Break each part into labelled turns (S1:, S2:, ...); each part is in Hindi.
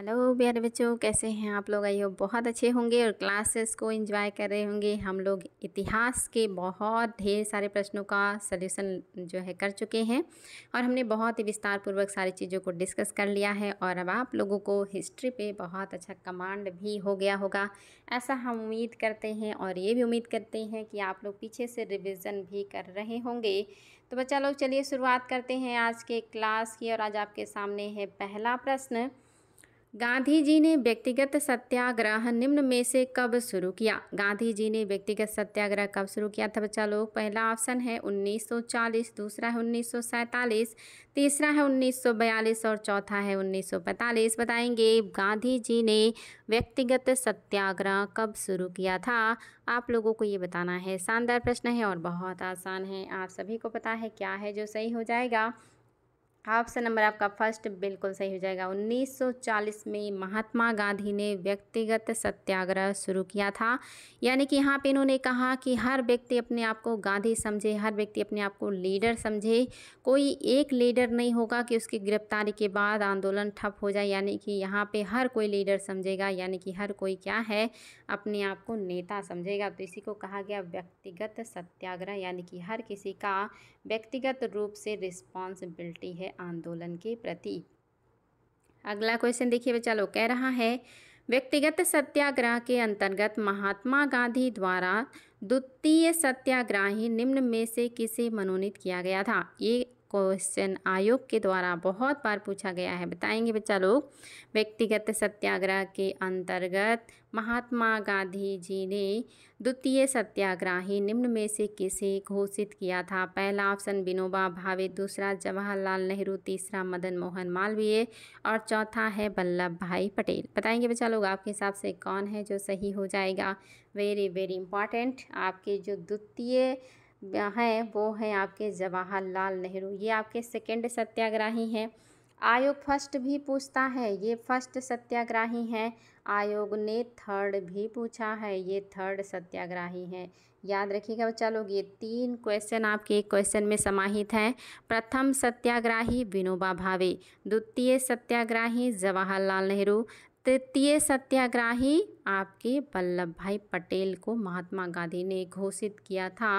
S1: हेलो प्यारे बच्चों कैसे हैं आप लोग आई हो बहुत अच्छे होंगे और क्लासेस को एंजॉय कर रहे होंगे हम लोग इतिहास के बहुत ढेर सारे प्रश्नों का सलूशन जो है कर चुके हैं और हमने बहुत ही विस्तार पूर्वक सारी चीज़ों को डिस्कस कर लिया है और अब आप लोगों को हिस्ट्री पे बहुत अच्छा कमांड भी हो गया होगा ऐसा हम उम्मीद करते हैं और ये भी उम्मीद करते हैं कि आप लोग पीछे से रिविज़न भी कर रहे होंगे तो बच्चा लोग चलिए शुरुआत करते हैं आज के क्लास की और आज आपके सामने है पहला प्रश्न गांधी जी ने व्यक्तिगत सत्याग्रह निम्न में से कब शुरू किया गांधी जी ने व्यक्तिगत सत्याग्रह कब शुरू किया था बच्चा लोग पहला ऑप्शन है 1940 दूसरा है 1947 तीसरा है 1942 और चौथा है 1945 बताएंगे गांधी जी ने व्यक्तिगत सत्याग्रह कब शुरू किया था आप लोगों को ये बताना है शानदार प्रश्न है और बहुत आसान है आप सभी को पता है क्या है जो सही हो जाएगा ऑप्शन नंबर आपका फर्स्ट बिल्कुल सही हो जाएगा 1940 में महात्मा गांधी ने व्यक्तिगत सत्याग्रह शुरू किया था यानी कि यहाँ पे इन्होंने कहा कि हर व्यक्ति अपने आप को गांधी समझे हर व्यक्ति अपने आप को लीडर समझे कोई एक लीडर नहीं होगा कि उसकी गिरफ्तारी के बाद आंदोलन ठप हो जाए यानी कि यहाँ पे हर कोई लीडर समझेगा यानी कि हर कोई क्या है अपने आप को नेता समझेगा तो इसी को कहा गया व्यक्तिगत सत्याग्रह यानी कि हर किसी का व्यक्तिगत रूप से रिस्पॉन्सिबिलिटी है आंदोलन के प्रति अगला क्वेश्चन देखिए चलो कह रहा है व्यक्तिगत सत्याग्रह के अंतर्गत महात्मा गांधी द्वारा द्वितीय सत्याग्रही निम्न में से किसे मनोनीत किया गया था ये क्वेश्चन आयोग के द्वारा बहुत बार पूछा गया है बताएंगे बच्चा लोग व्यक्तिगत सत्याग्रह के अंतर्गत महात्मा गांधी जी ने द्वितीय सत्याग्रही निम्न में से किसे घोषित किया था पहला ऑप्शन विनोबा भावे दूसरा जवाहरलाल नेहरू तीसरा मदन मोहन मालवीय और चौथा है वल्लभ भाई पटेल बताएंगे बच्चा लोग आपके हिसाब से कौन है जो सही हो जाएगा वेरी वेरी इंपॉर्टेंट आपके जो द्वितीय हैं वो हैं आपके जवाहरलाल नेहरू ये आपके सेकेंड सत्याग्रही हैं आयोग फर्स्ट भी पूछता है ये फर्स्ट सत्याग्रही हैं आयोग ने थर्ड भी पूछा है ये थर्ड सत्याग्रही हैं याद रखिएगा बच्चा लोग ये तीन क्वेश्चन आपके एक क्वेश्चन में समाहित हैं प्रथम सत्याग्रही विनोबा भावे द्वितीय सत्याग्रही जवाहरलाल नेहरू तृतीय सत्याग्रही आपके वल्लभ भाई पटेल को महात्मा गांधी ने घोषित किया था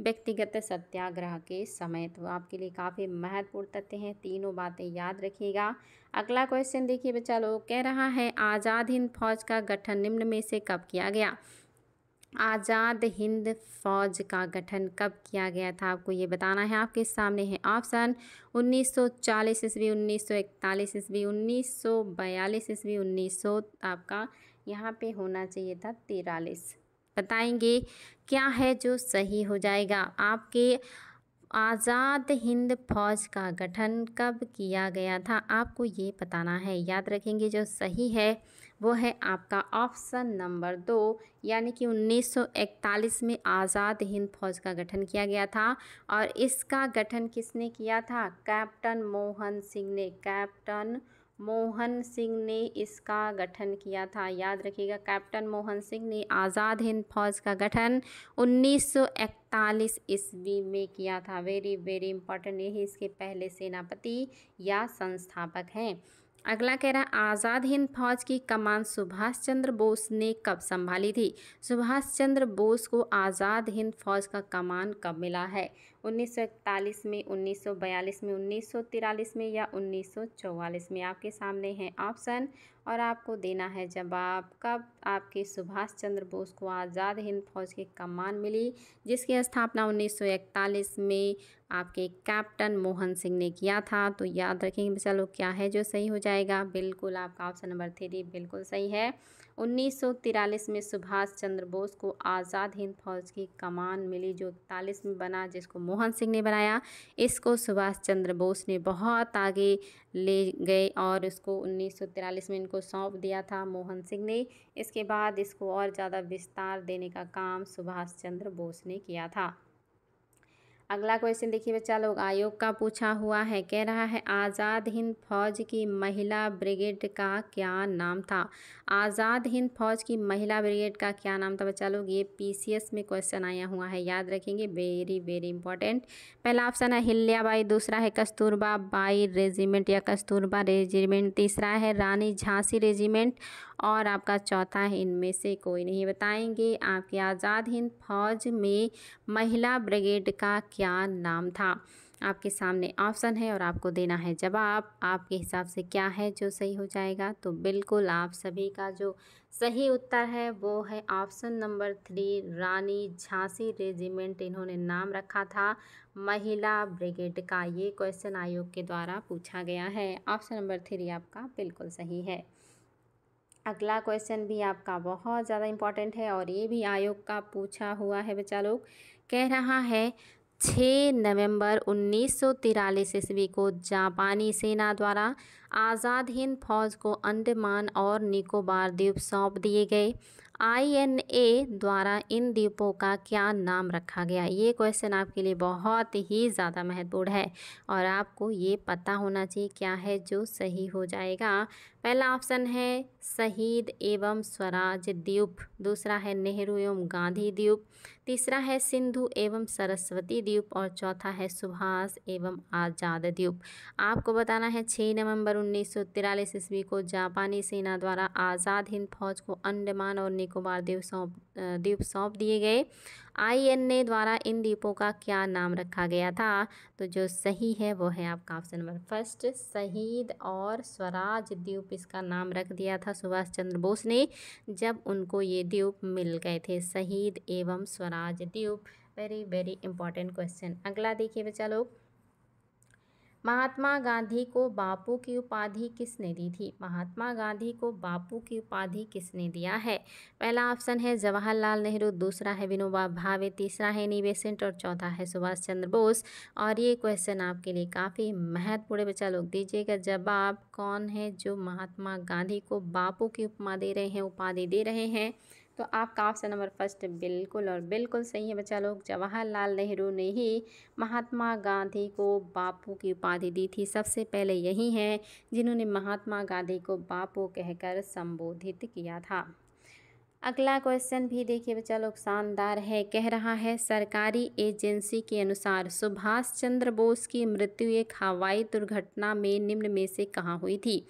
S1: व्यक्तिगत सत्याग्रह के समय तो आपके लिए काफ़ी महत्वपूर्ण तथ्य हैं तीनों बातें याद रखिएगा अगला क्वेश्चन देखिए बच्चा लोग कह रहा है आज़ाद हिंद फौज का गठन निम्न में से कब किया गया आज़ाद हिंद फौज का गठन कब किया गया था आपको ये बताना है आपके सामने है ऑप्शन 1940 ईस्वी उन्नीस सौ इकतालीस ईस्वी उन्नीस सौ बयालीस ईस्वी उन्नीस सौ आपका यहाँ पे होना चाहिए था तिरालीस बताएंगे क्या है जो सही हो जाएगा आपके आज़ाद हिंद फौज का गठन कब किया गया था आपको ये बताना है याद रखेंगे जो सही है वो है आपका ऑप्शन नंबर दो यानी कि 1941 में आज़ाद हिंद फौज का गठन किया गया था और इसका गठन किसने किया था कैप्टन मोहन सिंह ने कैप्टन मोहन सिंह ने इसका गठन किया था याद रखिएगा कैप्टन मोहन सिंह ने आज़ाद हिंद फौज का गठन 1941 ईस्वी में किया था वेरी वेरी इंपॉर्टेंट यही इसके पहले सेनापति या संस्थापक हैं अगला कह रहा है आज़ाद हिंद फौज की कमान सुभाष चंद्र बोस ने कब संभाली थी सुभाष चंद्र बोस को आज़ाद हिंद फौज का कमान कब मिला है उन्नीस में उन्नीस में उन्नीस में या उन्नीस में आपके सामने हैं ऑप्शन और आपको देना है जवाब कब आपके सुभाष चंद्र बोस को आज़ाद हिंद फौज की कमान मिली जिसकी स्थापना 1941 में आपके कैप्टन मोहन सिंह ने किया था तो याद रखेंगे चलो क्या है जो सही हो जाएगा बिल्कुल आपका ऑप्शन नंबर थ्री बिल्कुल सही है 1943 में सुभाष चंद्र बोस को आज़ाद हिंद फौज की कमान मिली जो इकतालीस में बना जिसको मोहन सिंह ने बनाया इसको सुभाष चंद्र बोस ने बहुत आगे ले गए और इसको 1943 में इनको सौंप दिया था मोहन सिंह ने इसके बाद इसको और ज़्यादा विस्तार देने का काम सुभाष चंद्र बोस ने किया था अगला क्वेश्चन देखिए बच्चा लोग आयोग का पूछा हुआ है कह रहा है आज़ाद हिंद फौज की महिला ब्रिगेड का क्या नाम था आज़ाद हिंद फौज की महिला ब्रिगेड का क्या नाम था बच्चा लोग ये पीसीएस में क्वेश्चन आया हुआ है याद रखेंगे वेरी वेरी इंपॉर्टेंट पहला ऑप्शन है हिल्याबाई दूसरा है कस्तूरबा बाई रेजिमेंट या कस्तूरबा रेजिमेंट तीसरा है रानी झांसी रेजिमेंट और आपका चौथा है इनमें से कोई नहीं बताएंगे आपकी आज़ाद हिंद फौज में महिला ब्रिगेड का क्या नाम था आपके सामने ऑप्शन है और आपको देना है जवाब आपके हिसाब से क्या है जो सही हो जाएगा तो बिल्कुल आप सभी का जो सही उत्तर है वो है option number three Rani Jhansi regiment इन्होंने नाम रखा था महिला ब्रिगेड का ये क्वेश्चन आयोग के द्वारा पूछा गया है ऑप्शन नंबर थ्री आपका बिल्कुल सही है अगला क्वेश्चन भी आपका बहुत ज़्यादा इम्पॉर्टेंट है और ये भी आयोग का पूछा हुआ है बच्चा लोग कह रहा है छः नवंबर उन्नीस ईस्वी को जापानी सेना द्वारा आज़ाद हिंद फौज को अंडमान और निकोबार द्वीप सौंप दिए गए आईएनए द्वारा इन द्वीपों का क्या नाम रखा गया ये क्वेश्चन आपके लिए बहुत ही ज़्यादा महत्वपूर्ण है और आपको ये पता होना चाहिए क्या है जो सही हो जाएगा पहला ऑप्शन है शहीद एवं स्वराज द्वीप दूसरा है नेहरू एवं गांधी द्वीप तीसरा है सिंधु एवं सरस्वती द्वीप और चौथा है सुभाष एवं आज़ाद द्वीप आपको बताना है 6 नवंबर उन्नीस ईस्वी को जापानी सेना द्वारा आज़ाद हिंद फौज को अंडमान और निकोबार द्वीप सौंप द्वीप सौंप दिए गए आईएनए द्वारा इन द्वीपों का क्या नाम रखा गया था तो जो सही है वो है आपका ऑप्शन नंबर फर्स्ट शहीद और स्वराज द्वीप इसका नाम रख दिया था सुभाष चंद्र बोस ने जब उनको ये द्वीप मिल गए थे शहीद एवं स्वराज द्वीप वेरी वेरी इंपॉर्टेंट क्वेश्चन अगला देखिए बच्चा लोग महात्मा गांधी को बापू की उपाधि किसने दी थी महात्मा गांधी को बापू की उपाधि किसने दिया है पहला ऑप्शन है जवाहरलाल नेहरू दूसरा है विनोबा भावे तीसरा है निवेसेंट और चौथा है सुभाष चंद्र बोस और ये क्वेश्चन आपके लिए काफ़ी महत्वपूर्ण बच्चा लोग दीजिएगा जवाब कौन है जो महात्मा गांधी को बापू की उपमा दे रहे हैं उपाधि दे रहे हैं तो आपका ऑप्शन नंबर फर्स्ट बिल्कुल और बिल्कुल सही है बच्चा लोग जवाहरलाल नेहरू ने ही महात्मा गांधी को बापू की उपाधि दी थी सबसे पहले यही हैं जिन्होंने महात्मा गांधी को बापू कहकर संबोधित किया था अगला क्वेश्चन भी देखिए बच्चा लोग शानदार है कह रहा है सरकारी एजेंसी के अनुसार सुभाष चंद्र बोस की मृत्यु एक हवाई दुर्घटना में निम्न में से कहाँ हुई थी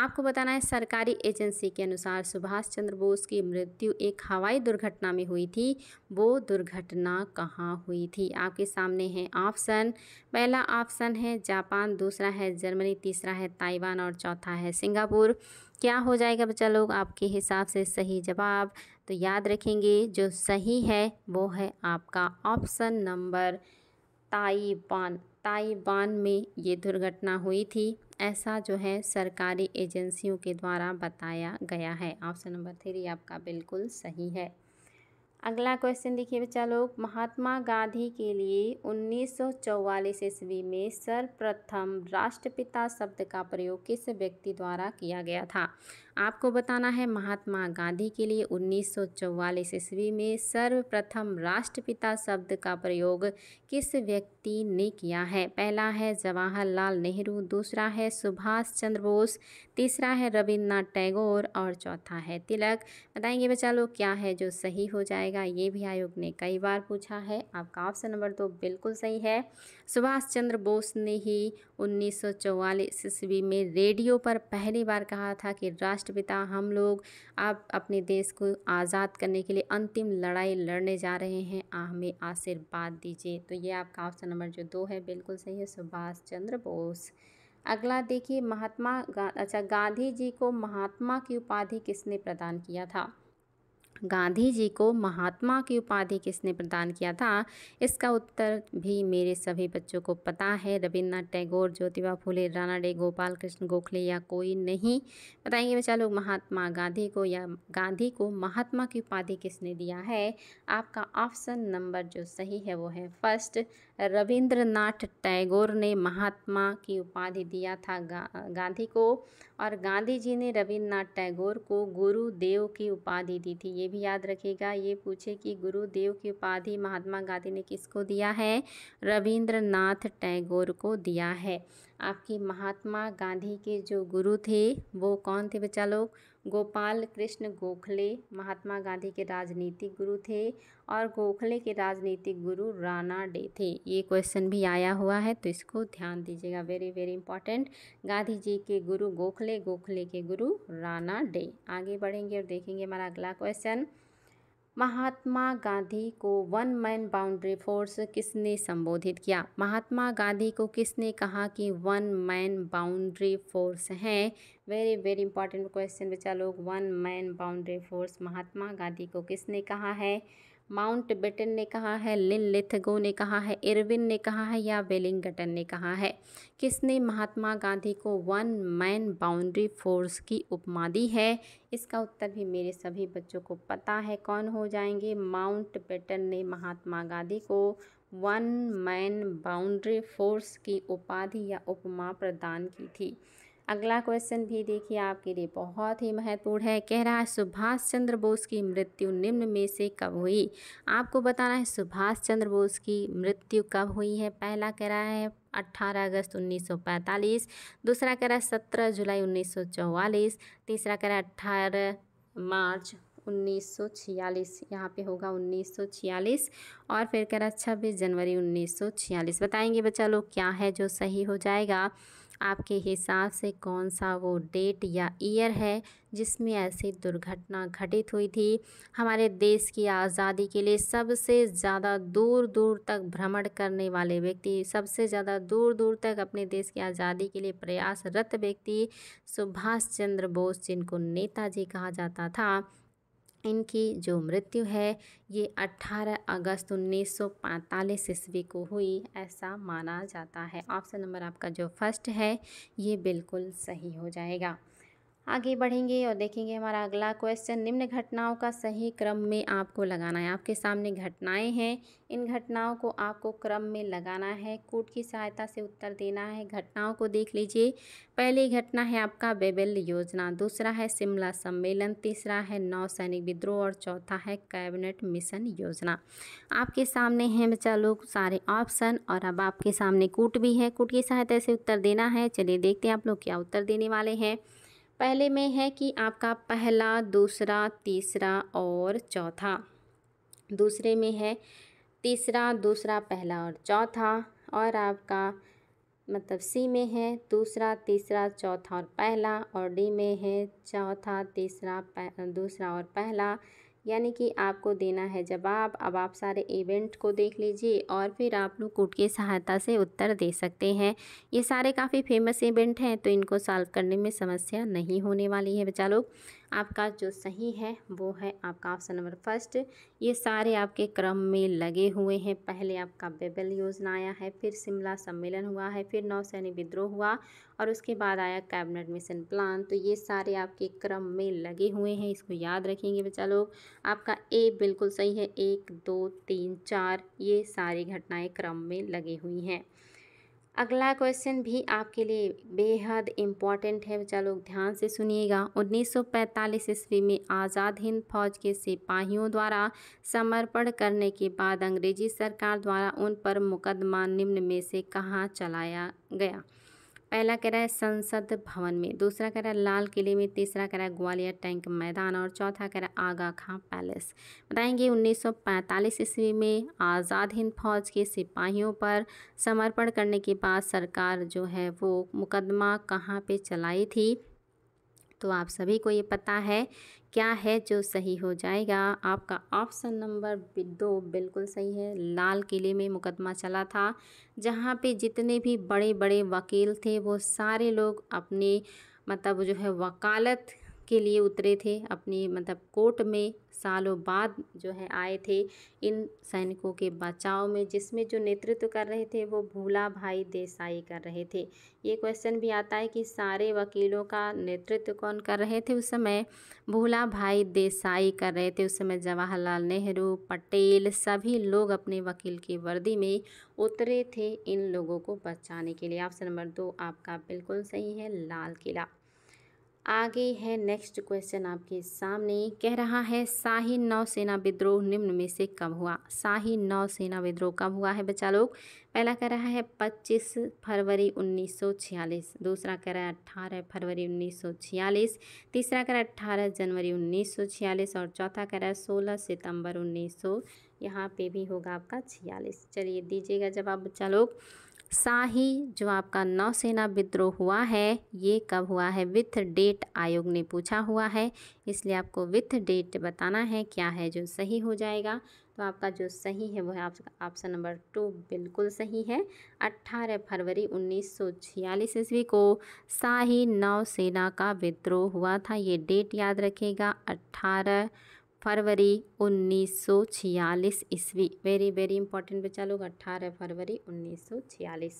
S1: आपको बताना है सरकारी एजेंसी के अनुसार सुभाष चंद्र बोस की मृत्यु एक हवाई दुर्घटना में हुई थी वो दुर्घटना कहाँ हुई थी आपके सामने है ऑप्शन पहला ऑप्शन है जापान दूसरा है जर्मनी तीसरा है ताइवान और चौथा है सिंगापुर क्या हो जाएगा बच्चा लोग आपके हिसाब से सही जवाब तो याद रखेंगे जो सही है वो है आपका ऑप्शन नंबर ताइवान ताइवान में ये दुर्घटना हुई थी ऐसा जो है सरकारी एजेंसियों के द्वारा बताया गया है ऑप्शन नंबर थ्री आपका बिल्कुल सही है अगला क्वेश्चन देखिए बच्चा लोग महात्मा गांधी के लिए 1944 ईस्वी में सर्वप्रथम राष्ट्रपिता शब्द का प्रयोग किस व्यक्ति द्वारा किया गया था आपको बताना है महात्मा गांधी के लिए 1944 ईस्वी में सर्वप्रथम राष्ट्रपिता शब्द का प्रयोग किस व्यक्ति ने किया है पहला है जवाहरलाल नेहरू दूसरा है सुभाष चंद्र बोस तीसरा है रविन्द्रनाथ टैगोर और चौथा है तिलक बताएंगे बच्चा लोग क्या है जो सही हो जाएगा ये भी आयोग ने कई बार पूछा है आपका ऑप्शन नंबर दो बिल्कुल सही है सुभाष चंद्र बोस ने ही 1944 ईस्वी में रेडियो पर पहली बार कहा था कि राष्ट्रपिता हम लोग आप अपने देश को आज़ाद करने के लिए अंतिम लड़ाई लड़ने जा रहे हैं हमें आशीर्वाद दीजिए तो ये आपका ऑप्शन नंबर जो दो है बिल्कुल सही है सुभाष चंद्र बोस अगला देखिए महात्मा गा, अच्छा गांधी जी को महात्मा की उपाधि किसने प्रदान किया था गांधी जी को महात्मा की उपाधि किसने प्रदान किया था इसका उत्तर भी मेरे सभी बच्चों को पता है रविन्द्रनाथ टैगोर ज्योतिबा फूले राणा डे गोपाल कृष्ण गोखले या कोई नहीं बताएंगे बच्चा लोग महात्मा गांधी को या गांधी को महात्मा की उपाधि किसने दिया है आपका ऑप्शन नंबर जो सही है वो है फर्स्ट रविंद्रनाथ टैगोर ने महात्मा की उपाधि दिया था गा, गांधी को और गांधी जी ने रविंद्रनाथ टैगोर को गुरुदेव की उपाधि दी थी ये भी याद रखिएगा ये पूछे कि गुरुदेव की उपाधि महात्मा गांधी ने किसको दिया है रविंद्रनाथ टैगोर को दिया है आपके महात्मा गांधी के जो गुरु थे वो कौन थे बच्चा लोग गोपाल कृष्ण गोखले महात्मा गांधी के राजनीतिक गुरु थे और गोखले के राजनीतिक गुरु राणा डे थे ये क्वेश्चन भी आया हुआ है तो इसको ध्यान दीजिएगा very very important Gandhi ji के गुरु गोखले गोखले के गुरु राणा डे आगे बढ़ेंगे और देखेंगे हमारा अगला क्वेश्चन महात्मा गांधी को वन मैन बाउंड्री फोर्स किसने संबोधित किया महात्मा गांधी को किसने कहा कि वन मैन बाउंड्री फोर्स हैं वेरी वेरी इंपॉर्टेंट क्वेश्चन बच्चा लोग one man boundary force Mahatma Gandhi को किसने कहा है माउंट बेटन ने कहा है लिन लिथगो ने कहा है इरविन ने कहा है या वेलिंगटन ने कहा है किसने महात्मा गांधी को वन मैन बाउंड्री फोर्स की उपमा दी है इसका उत्तर भी मेरे सभी बच्चों को पता है कौन हो जाएंगे माउंट बेटन ने महात्मा गांधी को वन मैन बाउंड्री फोर्स की उपाधि या उपमा प्रदान की थी अगला क्वेश्चन भी देखिए आपके लिए बहुत ही महत्वपूर्ण है कह रहा है सुभाष चंद्र बोस की मृत्यु निम्न में से कब हुई आपको बताना है सुभाष चंद्र बोस की मृत्यु कब हुई है पहला कह रहा है 18 अगस्त 1945 दूसरा कह रहा है 17 जुलाई 1944 तीसरा कह रहा है 18 मार्च 1946 यहाँ पे होगा उन्नीस और फिर कह रहा है छब्बीस जनवरी 1946 बताएंगे बच्चा लोग क्या है जो सही हो जाएगा आपके हिसाब से कौन सा वो डेट या ईयर है जिसमें ऐसी दुर्घटना घटित हुई थी हमारे देश की आज़ादी के लिए सबसे ज़्यादा दूर दूर तक भ्रमण करने वाले व्यक्ति सबसे ज़्यादा दूर दूर तक अपने देश की आज़ादी के लिए प्रयासरत व्यक्ति सुभाष चंद्र बोस जिनको नेताजी कहा जाता था इनकी जो मृत्यु है ये 18 अगस्त 1945 ईस्वी को हुई ऐसा माना जाता है ऑप्शन नंबर आपका जो फर्स्ट है ये बिल्कुल सही हो जाएगा आगे बढ़ेंगे और देखेंगे हमारा अगला क्वेश्चन निम्न घटनाओं का सही क्रम में आपको लगाना है आपके सामने घटनाएं हैं इन घटनाओं को आपको क्रम में लगाना है कोट की सहायता से उत्तर देना है घटनाओं को देख लीजिए पहली घटना है आपका बेबल योजना दूसरा है शिमला सम्मेलन तीसरा है नौ सैनिक विद्रोह और चौथा है कैबिनेट मिशन योजना आपके सामने हैं बच्चा लोग सारे ऑप्शन और अब आपके सामने कूट भी है कूट की सहायता से उत्तर देना है चलिए देखते हैं आप लोग क्या उत्तर देने वाले हैं पहले में है कि आपका पहला दूसरा तीसरा और चौथा दूसरे में है तीसरा दूसरा पहला और चौथा और आपका मतलब सी में है दूसरा तीसरा चौथा और पहला और डी में है चौथा तीसरा दूसरा और पहला यानी कि आपको देना है जवाब अब आप सारे इवेंट को देख लीजिए और फिर आप लोग कूट की सहायता से उत्तर दे सकते हैं ये सारे काफ़ी फेमस इवेंट हैं तो इनको सॉल्व करने में समस्या नहीं होने वाली है बच्चा लोग आपका जो सही है वो है आपका ऑप्शन नंबर फर्स्ट ये सारे आपके क्रम में लगे हुए हैं पहले आपका बेबल योजना आया है फिर शिमला सम्मेलन हुआ है फिर नौसैनी विद्रोह हुआ और उसके बाद आया कैबिनेट मिशन प्लान तो ये सारे आपके क्रम में लगे हुए हैं इसको याद रखेंगे बच्चा लोग आपका ए बिल्कुल सही है एक दो तीन चार ये सारी घटनाएँ क्रम में लगी हुई हैं अगला क्वेश्चन भी आपके लिए बेहद इम्पॉर्टेंट है बच्चा लोग ध्यान से सुनिएगा 1945 ईस्वी में आज़ाद हिंद फौज के सिपाहियों द्वारा समर्पण करने के बाद अंग्रेजी सरकार द्वारा उन पर मुकदमा निम्न में से कहाँ चलाया गया पहला कह रहा है संसद भवन में दूसरा कह रहा है लाल किले में तीसरा कह रहा है ग्वालियर टैंक मैदान और चौथा कह रहा है आगा खां पैलेस बताएंगे 1945 ईस्वी में आज़ाद हिंद फौज के सिपाहियों पर समर्पण करने के बाद सरकार जो है वो मुकदमा कहाँ पे चलाई थी तो आप सभी को ये पता है क्या है जो सही हो जाएगा आपका ऑप्शन नंबर दो बिल्कुल सही है लाल किले में मुकदमा चला था जहाँ पे जितने भी बड़े बड़े वकील थे वो सारे लोग अपने मतलब जो है वकालत के लिए उतरे थे अपनी मतलब कोर्ट में सालों बाद जो है आए थे इन सैनिकों के बचाव में जिसमें जो नेतृत्व कर रहे थे वो भूला भाई देसाई कर रहे थे ये क्वेश्चन भी आता है कि सारे वकीलों का नेतृत्व कौन कर रहे थे उस समय भूला भाई देसाई कर रहे थे उस समय जवाहरलाल नेहरू पटेल सभी लोग अपने वकील की वर्दी में उतरे थे इन लोगों को बचाने के लिए ऑप्शन नंबर दो आपका बिल्कुल सही है लाल किला आगे है नेक्स्ट क्वेश्चन आपके सामने कह रहा है शाही नौसेना विद्रोह निम्न में से कब हुआ शाही नौसेना विद्रोह कब हुआ है बच्चा लोग पहला कह रहा है 25 फरवरी 1946 दूसरा कह रहा है 18 फरवरी 1946 तीसरा कह रहा है 18 जनवरी 1946 और चौथा कह रहा है 16 सितंबर 1900 यहाँ पे भी होगा आपका छियालीस चलिए दीजिएगा जवाब बच्चा लोग शाही जो आपका नौसेना विद्रोह हुआ है ये कब हुआ है विथ डेट आयोग ने पूछा हुआ है इसलिए आपको विथ डेट बताना है क्या है जो सही हो जाएगा तो आपका जो सही है वह आपका ऑप्शन नंबर टू बिल्कुल सही है 18 फरवरी 1946 ईस्वी को शाही नौसेना का विद्रोह हुआ था ये डेट याद रखेगा अट्ठारह फरवरी 1946 ईस्वी वेरी वेरी इंपॉर्टेंट बच्चा लोग 18 फरवरी 1946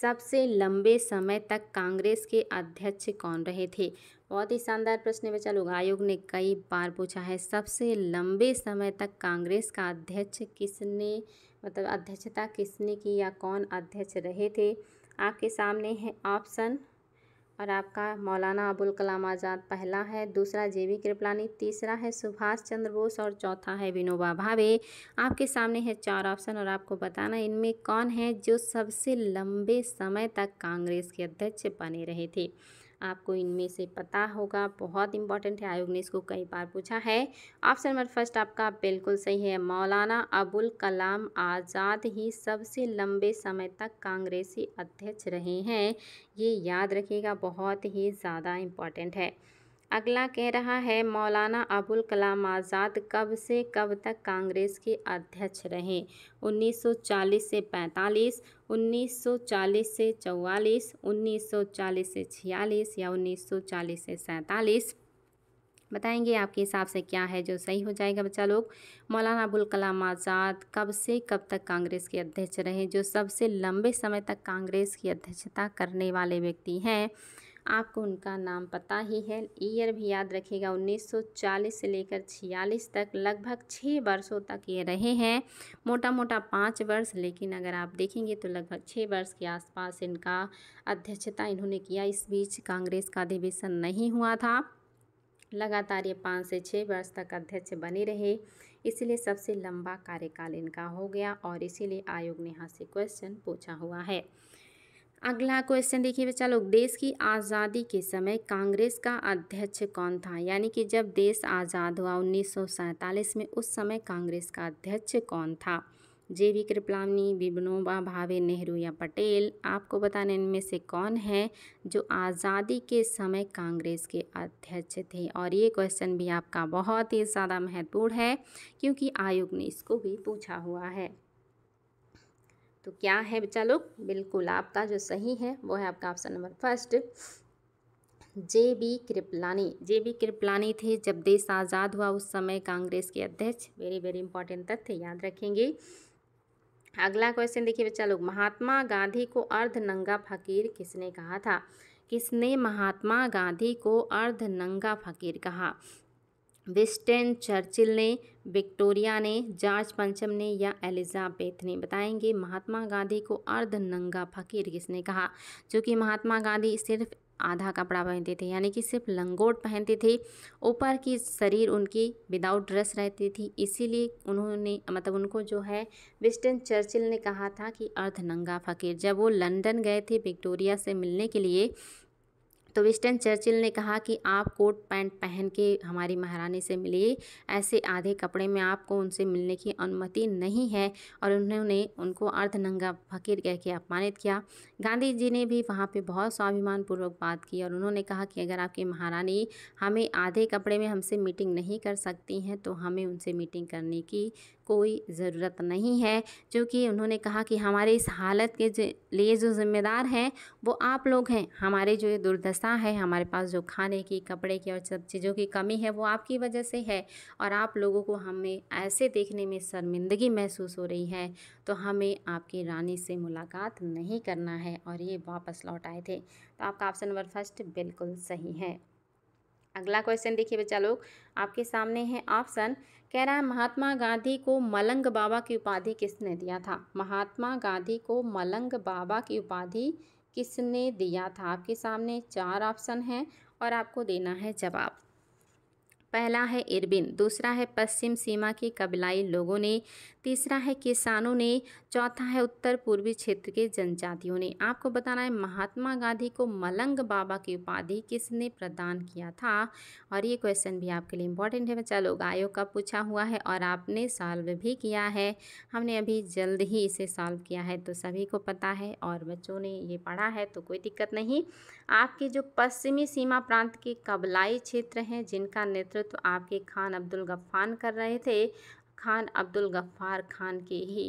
S1: सबसे लंबे समय तक कांग्रेस के अध्यक्ष कौन रहे थे बहुत ही शानदार प्रश्न है बच्चा लोग आयोग ने कई बार पूछा है सबसे लंबे समय तक कांग्रेस का अध्यक्ष किसने मतलब अध्यक्षता किसने की या कौन अध्यक्ष रहे थे आपके सामने है ऑप्शन और आपका मौलाना अबुल कलाम आज़ाद पहला है दूसरा जे वी कृपलानी तीसरा है सुभाष चंद्र बोस और चौथा है विनोबा भावे आपके सामने है चार ऑप्शन और आपको बताना इनमें कौन है जो सबसे लंबे समय तक कांग्रेस के अध्यक्ष बने रहे थे आपको इनमें से पता होगा बहुत इंपॉर्टेंट है आयोग ने इसको कई बार पूछा है ऑप्शन नंबर फर्स्ट आपका बिल्कुल सही है मौलाना अबुल कलाम आज़ाद ही सबसे लंबे समय तक कांग्रेसी अध्यक्ष रहे हैं ये याद रखिएगा बहुत ही ज़्यादा इम्पॉर्टेंट है अगला कह रहा है मौलाना अबुल कलाम आज़ाद कब से कब तक कांग्रेस के अध्यक्ष रहे 1940 से 45, 1940 से 44, 1940 से 46 या 1940 से 47 बताएंगे आपके हिसाब से क्या है जो सही हो जाएगा बच्चा लोग मौलाना अबुल कलाम आज़ाद कब से कब तक कांग्रेस के अध्यक्ष रहे जो सबसे लंबे समय तक कांग्रेस की अध्यक्षता करने वाले व्यक्ति हैं आपको उनका नाम पता ही है ईयर भी याद रखिएगा 1940 से लेकर 46 तक लगभग छः वर्षों तक ये रहे हैं मोटा मोटा पाँच वर्ष लेकिन अगर आप देखेंगे तो लगभग छः वर्ष के आसपास इनका अध्यक्षता इन्होंने किया इस बीच कांग्रेस का अधिवेशन नहीं हुआ था लगातार ये पाँच से छः वर्ष तक अध्यक्ष बने रहे इसलिए सबसे लंबा कार्यकाल इनका हो गया और इसीलिए आयोग ने यहाँ से क्वेश्चन पूछा हुआ है अगला क्वेश्चन देखिए बच्चा लोग देश की आज़ादी के समय कांग्रेस का अध्यक्ष कौन था यानी कि जब देश आज़ाद हुआ उन्नीस में उस समय कांग्रेस का अध्यक्ष कौन था जे वी कृपलानी विनोबा भावे नेहरू या पटेल आपको बताने इनमें से कौन है जो आज़ादी के समय कांग्रेस के अध्यक्ष थे और ये क्वेश्चन भी आपका बहुत ही ज़्यादा महत्वपूर्ण है क्योंकि आयोग ने इसको भी पूछा हुआ है तो क्या है बच्चा लोग बिल्कुल आपका जो सही है वो है आपका option number first J B Kripalani J B Kripalani थे जब देश आज़ाद हुआ उस समय कांग्रेस के अध्यक्ष वेरी वेरी इंपॉर्टेंट तथ्य याद रखेंगे अगला क्वेश्चन देखिए बच्चा लोग महात्मा गांधी को अर्ध नंगा फकीर किसने कहा था किसने महात्मा गांधी को अर्ध नंगा फकीर कहा विस्टेन चर्चिल ने विक्टोरिया ने जॉर्ज पंचम ने या एलिजाबेथ ने बताएंगे महात्मा गांधी को अर्ध नंगा फकीर किसने कहा जो कि महात्मा गांधी सिर्फ आधा कपड़ा पहनते थे यानी कि सिर्फ लंगोट पहनते थे ऊपर की शरीर उनकी विदाउट ड्रेस रहती थी इसीलिए उन्होंने मतलब उनको जो है विस्टन चर्चिल ने कहा था कि अर्ध नंगा फकीर जब वो लंदन गए थे विक्टोरिया से मिलने के लिए तो विस्टन चर्चिल ने कहा कि आप कोट पैंट पहन के हमारी महारानी से मिलिए ऐसे आधे कपड़े में आपको उनसे मिलने की अनुमति नहीं है और उन्होंने उनको अर्धनंगा फकीर कह के अपमानित किया गांधी जी ने भी वहाँ पर बहुत स्वाभिमानपूर्वक बात की और उन्होंने कहा कि अगर आपकी महारानी हमें आधे कपड़े में हमसे मीटिंग नहीं कर सकती हैं तो हमें उनसे मीटिंग करने की कोई ज़रूरत नहीं है क्योंकि उन्होंने कहा कि हमारे इस हालत के लिए जो जिम्मेदार हैं वो आप लोग हैं हमारे जो ये दुर्दशा है हमारे पास जो खाने की कपड़े की और सब चीज़ों की कमी है वो आपकी वजह से है और आप लोगों को हमें ऐसे देखने में शर्मिंदगी महसूस हो रही है तो हमें आपकी रानी से मुलाकात नहीं करना है और ये वापस लौट आए थे तो आपका ऑप्शन नंबर फर्स्ट बिल्कुल सही है अगला क्वेश्चन देखिए बच्चा लोग आपके सामने है ऑप्शन कह रहा है महात्मा गांधी को मलंग बाबा की उपाधि किसने दिया था महात्मा गांधी को मलंग बाबा की उपाधि किसने दिया था आपके सामने चार ऑप्शन हैं और आपको देना है जवाब पहला है इरबिन दूसरा है पश्चिम सीमा के कबिलाई लोगों ने तीसरा है किसानों ने चौथा है उत्तर पूर्वी क्षेत्र के जनजातियों ने आपको बताना है महात्मा गांधी को मलंग बाबा की उपाधि किसने प्रदान किया था और ये क्वेश्चन भी आपके लिए इम्पोर्टेंट है बच्चा लोग आयोग का पूछा हुआ है और आपने सॉल्व भी किया है हमने अभी जल्द ही इसे सॉल्व किया है तो सभी को पता है और बच्चों ने ये पढ़ा है तो कोई दिक्कत नहीं आपके जो पश्चिमी सीमा प्रांत के कबलाई क्षेत्र हैं जिनका नेतृत्व तो आपके खान अब्दुल गफ्फान कर रहे थे खान अब्दुल गफ्फार खान के ही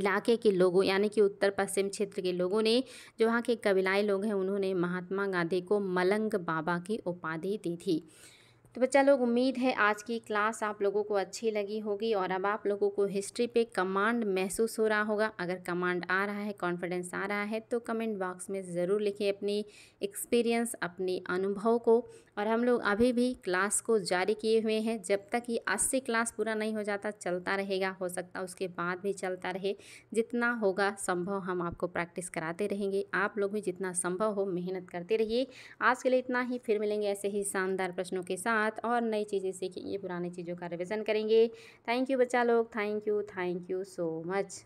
S1: इलाके के लोगों यानी कि उत्तर पश्चिम क्षेत्र के लोगों ने जो वहाँ के कबीलाई लोग हैं उन्होंने महात्मा गांधी को मलंग बाबा की उपाधि दी थी तो बच्चा लोग उम्मीद है आज की क्लास आप लोगों को अच्छी लगी होगी और अब आप लोगों को हिस्ट्री पे कमांड महसूस हो रहा होगा अगर कमांड आ रहा है कॉन्फिडेंस आ रहा है तो कमेंट बॉक्स में ज़रूर लिखिए अपनी एक्सपीरियंस अपने अनुभव को और हम लोग अभी भी क्लास को जारी किए हुए हैं जब तक ये आज से क्लास पूरा नहीं हो जाता चलता रहेगा हो सकता उसके बाद भी चलता रहे जितना होगा संभव हम आपको प्रैक्टिस कराते रहेंगे आप लोग भी जितना संभव हो मेहनत करते रहिए आज के लिए इतना ही फिर मिलेंगे ऐसे ही शानदार प्रश्नों के साथ साथ और नई चीज़ें सीखेंगे पुरानी चीज़ों का रिविज़न करेंगे थैंक यू बच्चा लोग thank you thank you so much